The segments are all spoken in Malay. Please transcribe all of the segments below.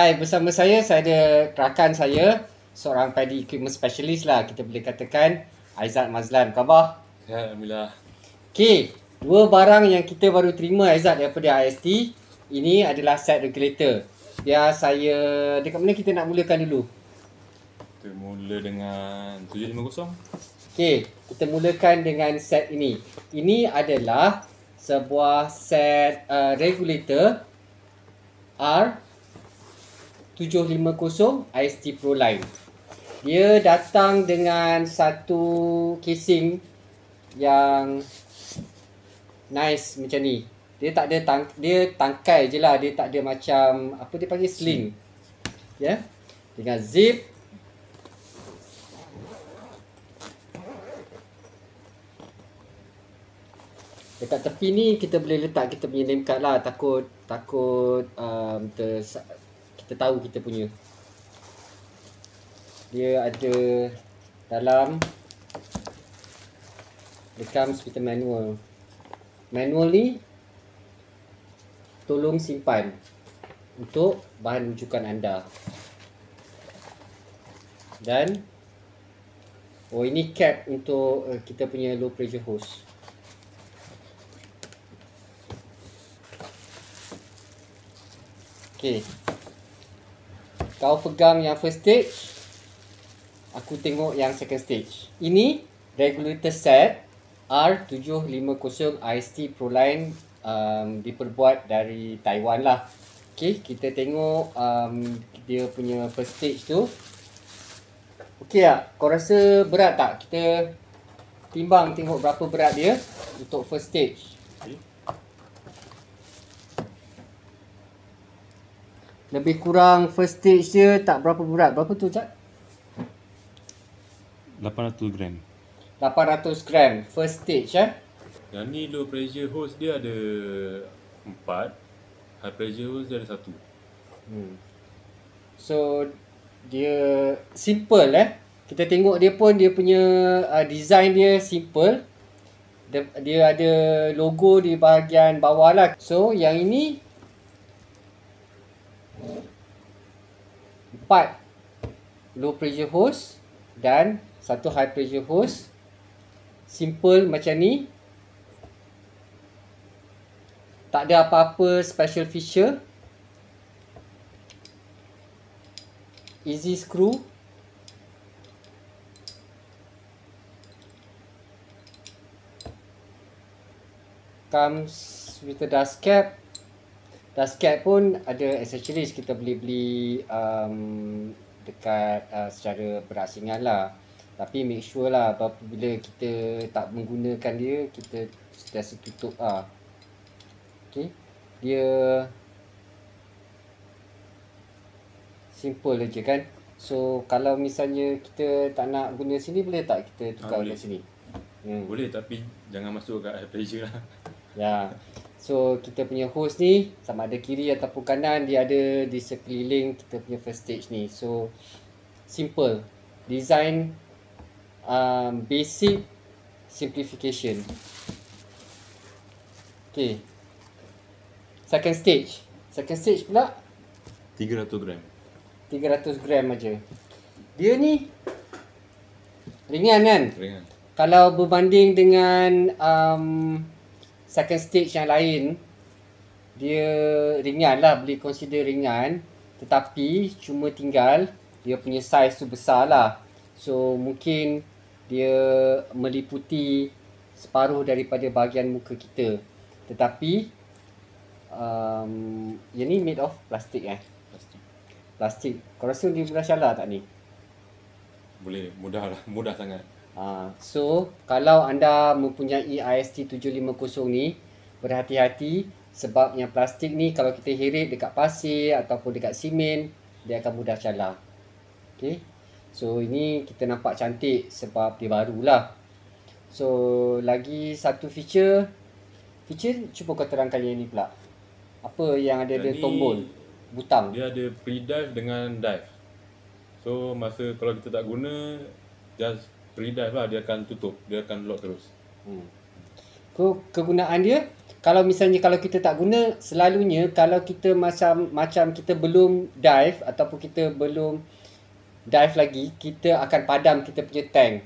Hai, bersama saya, saya ada kerakan saya, seorang paddy equipment specialist lah. Kita boleh katakan Aizat Mazlan. Khabar? Ya, Alhamdulillah. Okay, dua barang yang kita baru terima Aizat daripada IST. Ini adalah set regulator. Ya saya, dekat mana kita nak mulakan dulu? Kita mula dengan 750. Okay, kita mulakan dengan set ini. Ini adalah sebuah set uh, regulator R 750 IST Pro Line. Dia datang dengan satu casing yang nice macam ni. Dia tak ada tang dia tangkai je lah. Dia tak ada macam apa dia panggil sling. Ya. Yeah. Dengan zip. Dekat tepi ni kita boleh letak kita punya name card lah. Takut takut um, ter, kita tahu kita punya dia ada dalam it comes with manual manual ni tolong simpan untuk bahan rujukan anda dan oh ini cap untuk uh, kita punya low pressure hose Okay, kau pegang yang first stage. Aku tengok yang second stage. Ini regulator set R750IST Proline um, diperbuat dari Taiwan lah. Okay, kita tengok um, dia punya first stage tu. Okay lah, kau rasa berat tak? Kita timbang tengok berapa berat dia untuk first stage. Lebih kurang first stage dia tak berapa berat. Berapa tu, Cak? 800 gram. 800 gram first stage eh. Dan ni low pressure hose dia ada 4. High pressure hose dia ada 1. Hmm. So dia simple eh. Kita tengok dia pun dia punya uh, design dia simple. Dia, dia ada logo di bahagian bawah lah. So yang ini empat low pressure hose dan satu high pressure hose simple macam ni tak ada apa-apa special feature easy screw comes with a dust cap last cat pun ada accessories kita beli-beli um, dekat uh, secara berasingan lah tapi make sure lah apabila kita tak menggunakan dia kita sentiasa tutup ah. okay Dia simple aja kan. So kalau misalnya kita tak nak guna sini boleh tak kita tukar ha, boleh. sini? Hmm. Boleh tapi jangan masuk kat air pressure lah. Ya. Yeah. So kita punya host ni sama ada kiri ataupun kanan dia ada di sekeliling kita punya first stage ni. So simple design um, basic simplification. Okay. Second stage. Second stage pula 300 gram. 300 gram aja. Dia ni ringan kan? Ringan. Kalau berbanding dengan um, second stage yang lain dia ringan lah boleh consider ringan tetapi cuma tinggal dia punya size tu besar lah so mungkin dia meliputi separuh daripada bahagian muka kita tetapi um, yang ni made of plastik eh plastik plastik kau rasa dia mudah syalah tak ni boleh mudah lah mudah sangat Ha, so kalau anda mempunyai IST 750 ni berhati-hati sebab yang plastik ni kalau kita hirit dekat pasir ataupun dekat simen dia akan mudah calar. Okay. So ini kita nampak cantik sebab dia baru lah. So lagi satu feature feature cuba kau terangkan yang ni pula. Apa yang ada dia tombol butang. Dia ada pre-dive dengan dive. So masa kalau kita tak guna just pre lah dia akan tutup dia akan lock terus hmm. so, kegunaan dia kalau misalnya kalau kita tak guna selalunya kalau kita macam macam kita belum dive ataupun kita belum dive lagi kita akan padam kita punya tank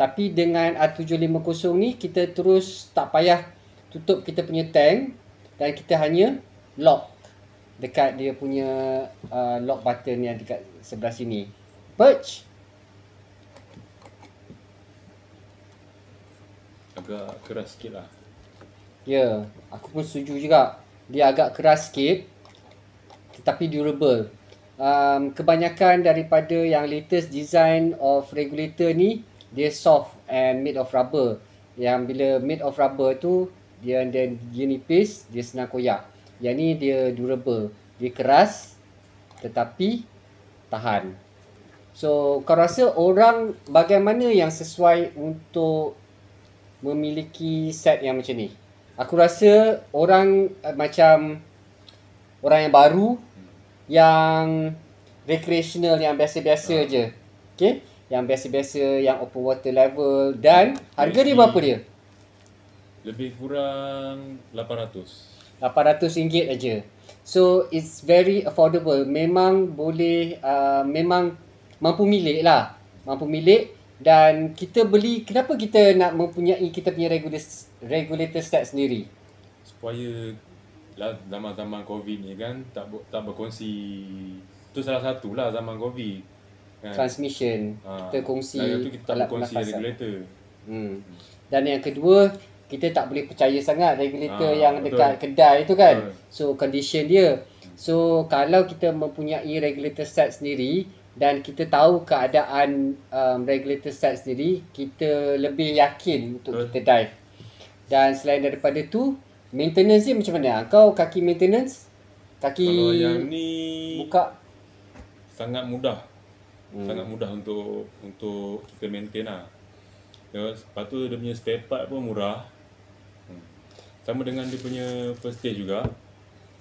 tapi dengan A750 ni kita terus tak payah tutup kita punya tank dan kita hanya lock dekat dia punya uh, lock button yang dekat sebelah sini. Perch, agak keras sikit lah Ya, yeah, aku pun setuju juga Dia agak keras sikit Tetapi durable um, Kebanyakan daripada yang latest design of regulator ni Dia soft and made of rubber Yang bila made of rubber tu Dia dia nipis, dia senang koyak Yang ni dia durable Dia keras Tetapi tahan So, kau rasa orang bagaimana yang sesuai untuk memiliki set yang macam ni. Aku rasa orang uh, macam orang yang baru yang recreational yang biasa-biasa uh. je. Okay? Yang biasa-biasa yang open water level dan harga dia berapa dia? Lebih kurang 800. 800 ringgit aja. So it's very affordable. Memang boleh uh, memang mampu milik lah. Mampu milik dan kita beli kenapa kita nak mempunyai kita punya regular regulator set sendiri supaya lah zaman-zaman covid ni kan tak tak berkongsi itu salah satu lah zaman covid kan? transmission ha. kita kongsi dan lah, itu kita tak alat berkongsi penafasan. regulator hmm. dan yang kedua kita tak boleh percaya sangat regulator ha, yang betul. dekat kedai itu kan ha. so condition dia so kalau kita mempunyai regulator set sendiri dan kita tahu keadaan um, regulator side sendiri kita lebih yakin untuk Betul. kita dive dan selain daripada tu maintenance dia macam mana kau kaki maintenance kaki kalau yang ni buka sangat mudah hmm. sangat mudah untuk untuk kita maintain lah ya, lepas tu dia punya spare part pun murah hmm. sama dengan dia punya first aid juga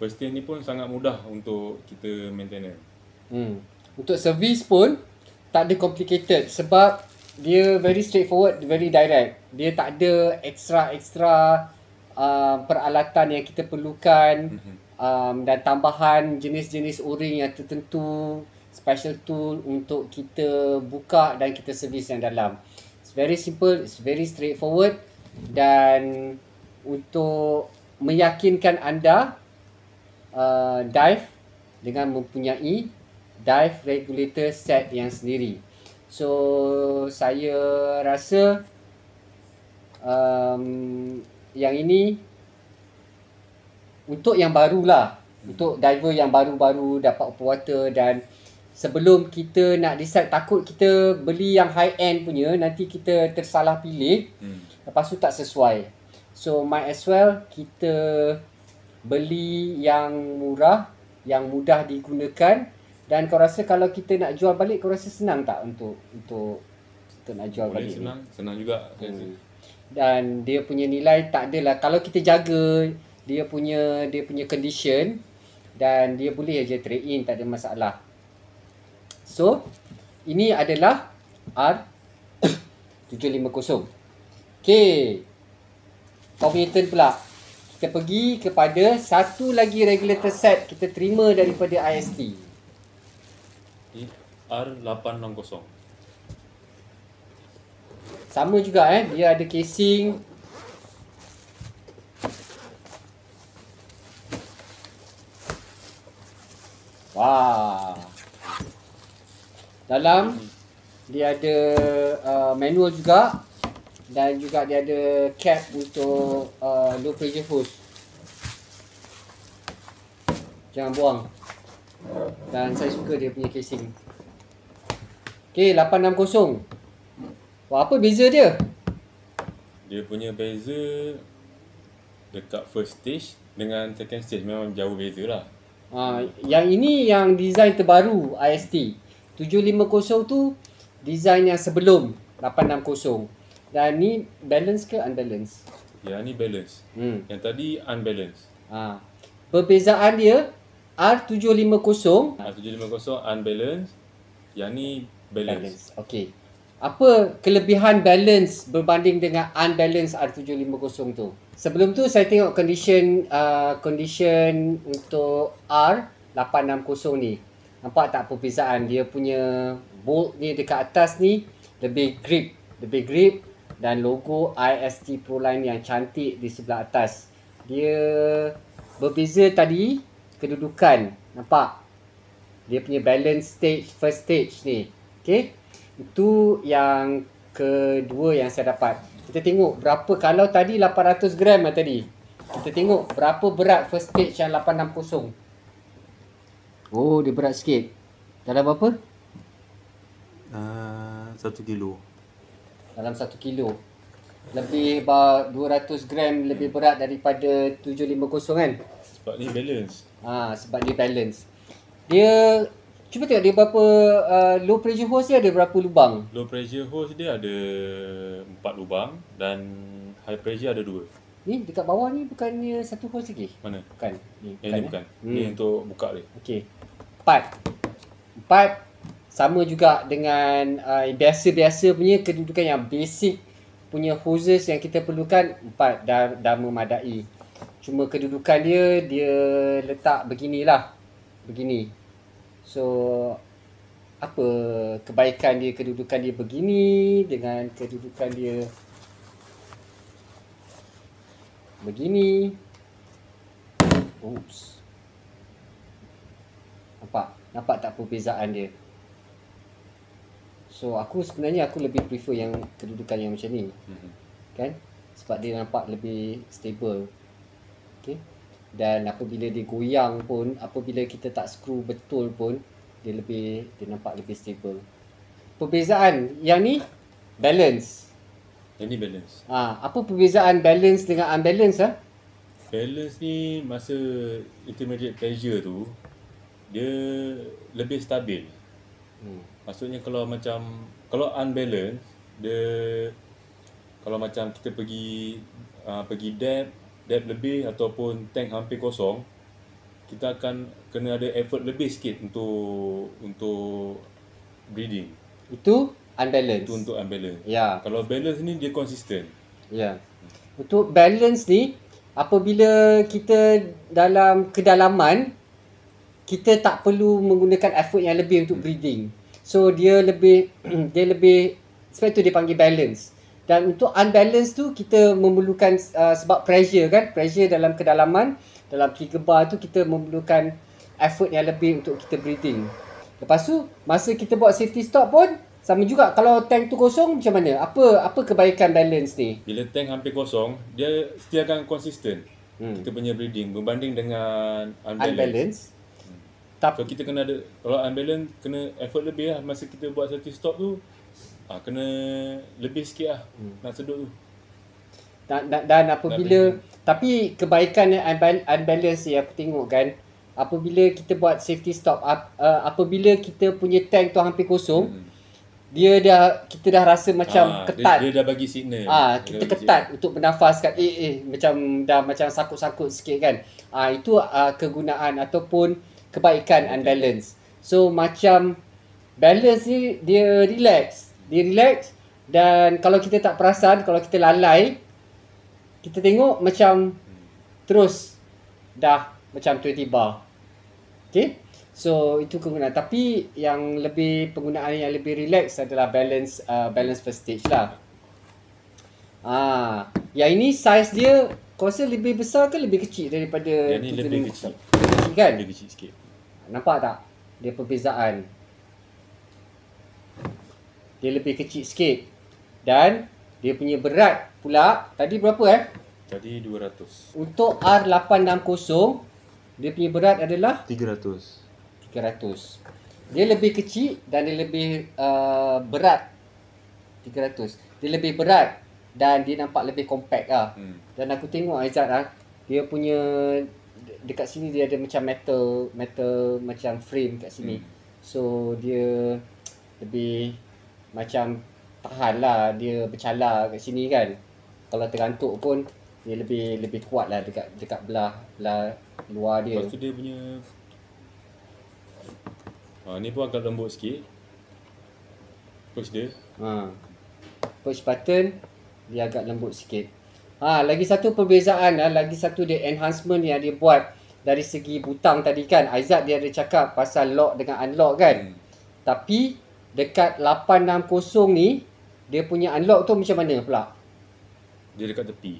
First aid ni pun sangat mudah untuk kita maintain Hmm. Untuk servis pun tak ada complicated sebab dia very straightforward, very direct. Dia tak ada extra-extra uh, um, peralatan yang kita perlukan mhm. um, dan tambahan jenis-jenis o-ring yang tertentu, special tool untuk kita buka dan kita servis yang dalam. It's very simple, it's very straightforward dan untuk meyakinkan anda uh, dive dengan mempunyai dive regulator set yang sendiri. So saya rasa um, yang ini untuk yang barulah untuk diver yang baru-baru dapat open water dan sebelum kita nak decide takut kita beli yang high end punya nanti kita tersalah pilih hmm. lepas tu tak sesuai so might as well kita beli yang murah yang mudah digunakan dan kau rasa kalau kita nak jual balik kau rasa senang tak untuk untuk kita nak jual Boleh balik? senang, ni? senang juga. Hmm. Dan dia punya nilai tak adalah kalau kita jaga dia punya dia punya condition dan dia boleh aja trade in tak ada masalah. So ini adalah R 750. Okey. Covington pula. Kita pergi kepada satu lagi regulator set kita terima daripada IST. R800. Sama juga eh, dia ada casing Wah. Dalam dia ada uh, manual juga dan juga dia ada cap untuk uh, low pressure hose. Jangan buang. Dan saya suka dia punya casing. Ok, 860. Wah, apa beza dia? Dia punya beza dekat first stage dengan second stage memang jauh beza lah. Ha, yang ini yang design terbaru IST. 750 tu design yang sebelum 860. Dan ni balance ke unbalance? Ya, ni balance. Hmm. Yang tadi unbalance. Ha. Perbezaan dia R750. R750 unbalance. Yang ni balance. balance. Okey. Apa kelebihan balance berbanding dengan unbalanced R750 tu? Sebelum tu saya tengok condition uh, condition untuk R860 ni. Nampak tak perbezaan dia punya bolt ni dekat atas ni lebih grip, lebih grip dan logo IST Proline yang cantik di sebelah atas. Dia berbeza tadi kedudukan. Nampak? Dia punya balance stage, first stage ni. Okay, Itu yang kedua yang saya dapat. Kita tengok berapa kalau tadi 800 gram lah tadi. Kita tengok berapa berat first stage yang 860. Oh, dia berat sikit. Dalam berapa? Uh, satu kilo. Dalam satu kilo. Lebih about 200 gram lebih berat daripada 750 kan? Sebab ni balance. Ah, sebab ni balance. Dia Cuba tengok dia berapa uh, low pressure hose dia ada berapa lubang? Low pressure hose dia ada empat lubang dan high pressure ada dua. Ni dekat bawah ni bukannya satu hose lagi? Mana? Bukan. Ni, bukan. Ini eh? bukan. Hmm. Ni untuk buka ni. Okey. Empat. Empat. sama juga dengan uh, biasa-biasa punya kedudukan yang basic punya hoses yang kita perlukan empat dah, dah memadai. Cuma kedudukan dia dia letak beginilah. Begini. So apa kebaikan dia kedudukan dia begini dengan kedudukan dia begini. Oops. Nampak? Nampak tak perbezaan dia? So aku sebenarnya aku lebih prefer yang kedudukan yang macam ni. Mm-hmm. Kan? Sebab dia nampak lebih stable. Okay? dan apabila dia goyang pun apabila kita tak screw betul pun dia lebih dia nampak lebih stable perbezaan yang ni balance yang ni balance ha, apa perbezaan balance dengan unbalance ha? balance ni masa intermediate pressure tu dia lebih stabil hmm. maksudnya kalau macam kalau unbalance dia kalau macam kita pergi uh, pergi depth debt lebih ataupun tank hampir kosong kita akan kena ada effort lebih sikit untuk untuk breeding itu unbalanced itu untuk unbalanced ya kalau balance ni dia konsisten ya untuk balance ni apabila kita dalam kedalaman kita tak perlu menggunakan effort yang lebih untuk breeding so dia lebih dia lebih sebab tu dia panggil balance dan untuk unbalanced tu kita memerlukan uh, sebab pressure kan pressure dalam kedalaman dalam tiga bar tu kita memerlukan effort yang lebih untuk kita breathing lepas tu masa kita buat safety stop pun sama juga kalau tank tu kosong macam mana apa apa kebaikan balance ni bila tank hampir kosong dia still akan konsisten hmm. kita punya breathing berbanding dengan unbalanced. unbalance. Hmm. tapi so, kita kena ada kalau unbalance kena effort lebih lah masa kita buat safety stop tu Ha, kena lebih sikit lah hmm. nak sedut tu. Dan, dan, dan apabila, dan tapi kebaikan unbalance yang aku tengok kan, apabila kita buat safety stop, ap, uh, apabila kita punya tank tu hampir kosong, hmm. dia dah, kita dah rasa macam ha, ketat. Dia, dia dah bagi signal. Ha, kita ketat bagi. untuk bernafaskan, eh eh, macam dah macam sakut-sakut sikit kan. Ha, itu uh, kegunaan ataupun kebaikan okay. unbalance. So macam balance ni dia relax. Dia relax dan kalau kita tak perasan, kalau kita lalai, kita tengok macam terus dah macam 20 bar. Okay. So itu kegunaan. Tapi yang lebih penggunaan yang lebih relax adalah balance uh, balance first stage lah. Ah, yang ini size dia kau rasa lebih besar ke lebih kecil daripada yang ini lebih kecil. kecil. kan? Lebih kecil sikit. Nampak tak? Dia perbezaan dia lebih kecil sikit dan dia punya berat pula tadi berapa eh tadi 200 untuk R860 dia punya berat adalah 300 300 dia lebih kecil dan dia lebih uh, berat 300 dia lebih berat dan dia nampak lebih compact lah. hmm. dan aku tengok Aizat ah, lah dia punya dekat sini dia ada macam metal metal macam frame kat sini hmm. so dia lebih macam tahan lah dia bercalar kat sini kan kalau tergantuk pun dia lebih lebih kuat lah dekat dekat belah belah luar dia lepas tu dia punya ha, ni pun agak lembut sikit push dia ha. push button dia agak lembut sikit ha, lagi satu perbezaan lah lagi satu dia enhancement yang dia buat dari segi butang tadi kan Aizat dia ada cakap pasal lock dengan unlock kan hmm. tapi dekat 860 ni dia punya unlock tu macam mana pula? Dia dekat tepi.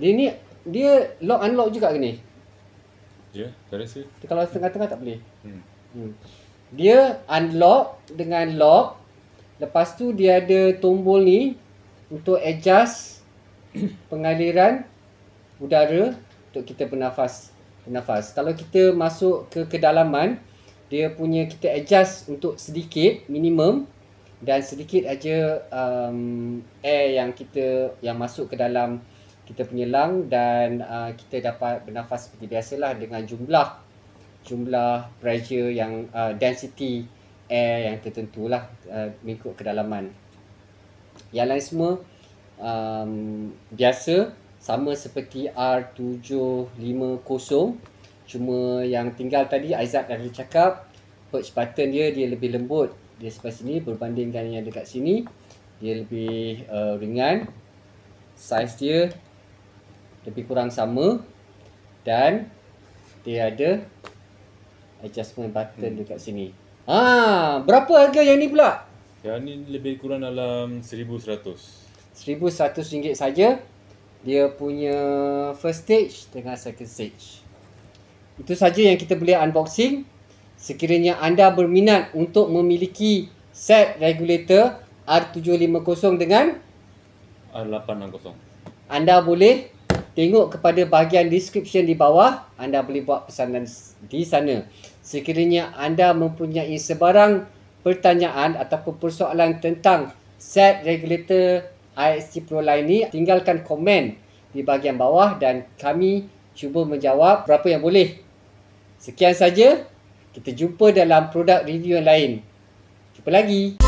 Dia ni dia lock unlock juga ke ni? Ya, yeah, saya rasa. Kalau tengah-tengah tak boleh. Hmm. hmm. Dia unlock dengan lock. Lepas tu dia ada tombol ni untuk adjust pengaliran udara untuk kita bernafas. Bernafas. Kalau kita masuk ke kedalaman, dia punya kita adjust untuk sedikit minimum dan sedikit aja um, air yang kita yang masuk ke dalam kita punya lung dan uh, kita dapat bernafas seperti biasalah dengan jumlah jumlah pressure yang uh, density air yang tertentulah uh, mengikut kedalaman. Yang lain semua um, biasa sama seperti R750 Cuma yang tinggal tadi Aizat dah ada cakap Perch button dia dia lebih lembut Dia sebelah sini berbanding dengan yang dekat sini Dia lebih uh, ringan Saiz dia Lebih kurang sama Dan Dia ada Adjustment button hmm. dekat sini Ah berapa harga yang ni pula? Yang ni lebih kurang dalam RM1,100 RM1,100 saja. Dia punya first stage dengan second stage itu saja yang kita boleh unboxing. Sekiranya anda berminat untuk memiliki set regulator R750 dengan R860. Anda boleh tengok kepada bahagian description di bawah. Anda boleh buat pesanan di sana. Sekiranya anda mempunyai sebarang pertanyaan ataupun persoalan tentang set regulator IST Pro lain ini, tinggalkan komen di bahagian bawah dan kami cuba menjawab berapa yang boleh Sekian saja. Kita jumpa dalam produk review yang lain. Jumpa lagi.